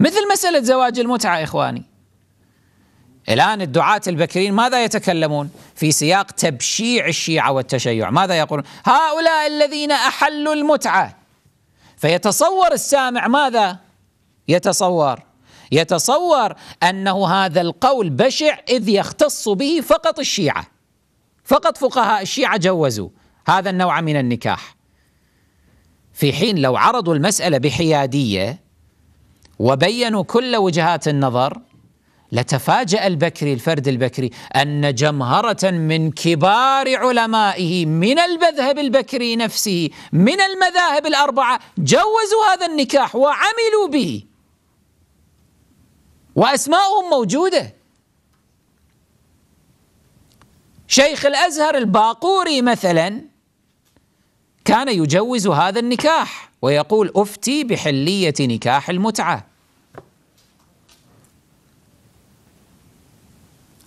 مثل مسألة زواج المتعة إخواني الآن الدعاة البكرين ماذا يتكلمون في سياق تبشيع الشيعة والتشيع ماذا يقولون هؤلاء الذين أحلوا المتعة فيتصور السامع ماذا يتصور يتصور أنه هذا القول بشع إذ يختص به فقط الشيعة فقط فقهاء الشيعة جوزوا هذا النوع من النكاح في حين لو عرضوا المسألة بحيادية وبينوا كل وجهات النظر لتفاجأ البكري الفرد البكري أن جمهرة من كبار علمائه من المذهب البكري نفسه من المذاهب الأربعة جوزوا هذا النكاح وعملوا به وأسماؤهم موجودة شيخ الأزهر الباقوري مثلاً كان يجوز هذا النكاح ويقول افتي بحليه نكاح المتعه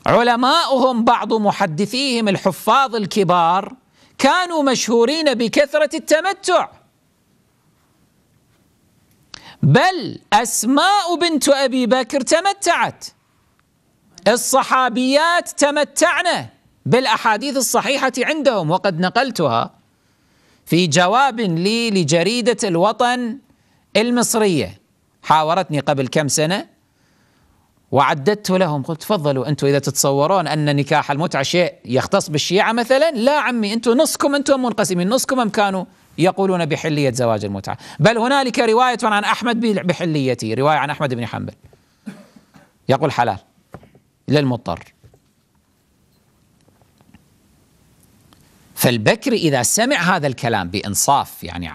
علماؤهم بعض محدثيهم الحفاظ الكبار كانوا مشهورين بكثره التمتع بل اسماء بنت ابي بكر تمتعت الصحابيات تمتعن بالاحاديث الصحيحه عندهم وقد نقلتها في جواب لي لجريدة الوطن المصرية حاورتني قبل كم سنة وعددت لهم قلت تفضلوا أنتم إذا تتصورون أن نكاح المتعة شيء يختص بالشيعة مثلا لا عمي أنتم نصكم أنتم منقسمين نصكم أم كانوا يقولون بحلية زواج المتعة بل هنالك رواية عن أحمد بحليته رواية عن أحمد بن حنبل يقول حلال للمضطر فالبكري إذا سمع هذا الكلام بإنصاف يعني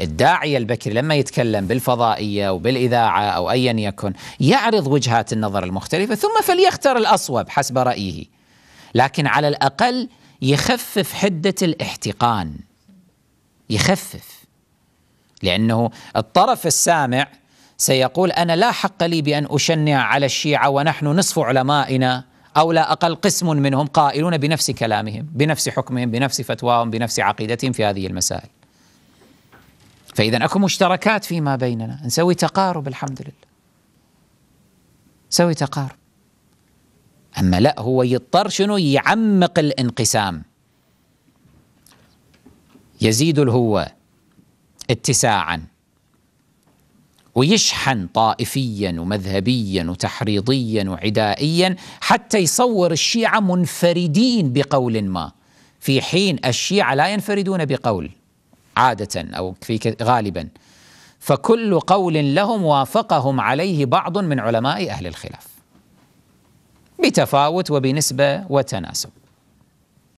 الداعية البكري لما يتكلم بالفضائية وبالإذاعة أو أيا يكن يعرض وجهات النظر المختلفة ثم فليختر الأصوب حسب رأيه لكن على الأقل يخفف حدة الاحتقان يخفف لأنه الطرف السامع سيقول أنا لا حق لي بأن أشنع على الشيعة ونحن نصف علمائنا أو لا أقل قسم منهم قائلون بنفس كلامهم بنفس حكمهم بنفس فتواهم بنفس عقيدتهم في هذه المسائل فإذا أكو مشتركات فيما بيننا نسوي تقارب الحمد لله سوي تقارب أما لا هو يضطر شنو يعمق الانقسام يزيد الهوة اتساعا ويشحن طائفيا ومذهبيا وتحريضيا وعدائيا حتى يصور الشيعة منفردين بقول ما في حين الشيعة لا ينفردون بقول عادة أو في غالبا فكل قول لهم وافقهم عليه بعض من علماء أهل الخلاف بتفاوت وبنسبة وتناسب